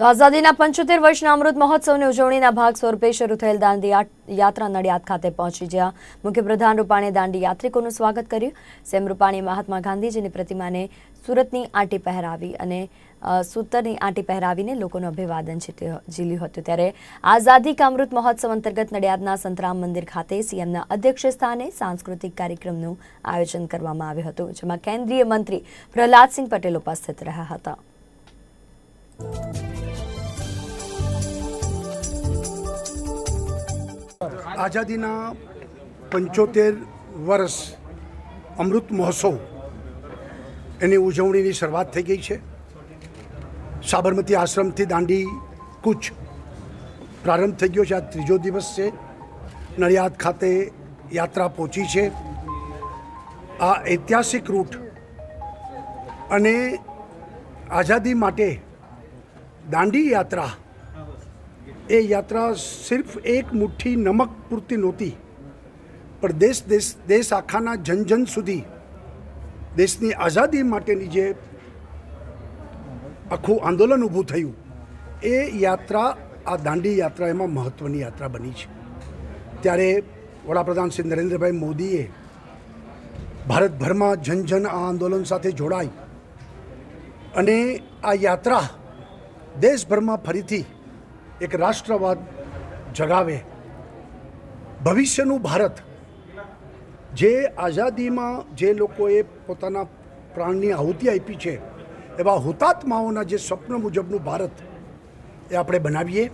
તો આઝાદીના પંચોતેર વર્ષના અમૃત મહોત્સવની ઉજવણીના ભાગ સ્વરૂપે શરૂ થયેલ દાંડી યાત્રા નડિયાદ ખાતે પહોંચી જ્યાં મુખ્યપ્રધાન રૂપાણીએ દાંડી યાત્રિકોનું સ્વાગત કર્યું સેમ રૂપાણીએ મહાત્મા ગાંધીજીની પ્રતિમાને સુરતની આંટી પહેરાવી અને સૂતરની આંટી પહેરાવીને લોકોનું અભિવાદન ઝીલ્યું હતું ત્યારે આઝાદી કા અમૃત મહોત્સવ અંતર્ગત નડિયાદના સંતરામ મંદિર ખાતે સીએમના અધ્યક્ષ સ્થાને સાંસ્કૃતિક કાર્યક્રમનું આયોજન કરવામાં આવ્યું હતું જેમાં કેન્દ્રીય મંત્રી પ્રહલાદસિંહ પટેલ ઉપસ્થિત રહ્યા હતા आजादीना 75 वर्ष अमृत महोत्सव એની ઉજવણીની શરૂઆત થઈ ગઈ છે સાબરમતી આશ્રમ થી દાંડી કૂચ प्रारंभ થઈ ગયો છે આજ ત્રીજો દિવસ છે નરિયાદ ખાતે યાત્રા પોંછી છે આ ઐતિહાસિક રૂટ અને આઝાદી માટે દાંડી યાત્રા એ યાત્રા સિર્ફ એક મુઠ્ઠી નમક પુરતી નોતી પરદેશ દેશ દેશ આખાના જન જન સુધી દેશની આઝાદી માટેની જે આખો આંદોલન ઉભો થયો એ યાત્રા આ દાંડી યાત્રા એમાં મહત્વની યાત્રા બની છે ત્યારે વડાપ્રધાન શ્રી નરેન્દ્રભાઈ મોદીએ ભારતભરમાં જન જન આંદોલન સાથે જોડાઈ અને આ યાત્રા દેશભરમાં ફરીથી एक राष्ट्रवाद जगावे भविष्य નું ભારત જે આઝાદી માં જે લોકો એ પોતાનું પ્રાણ ની આહુતિ આપી છે એવા હોતાત માઓના જે સ્વપ્ન મુજબ નું ભારત એ આપણે બનાવીએ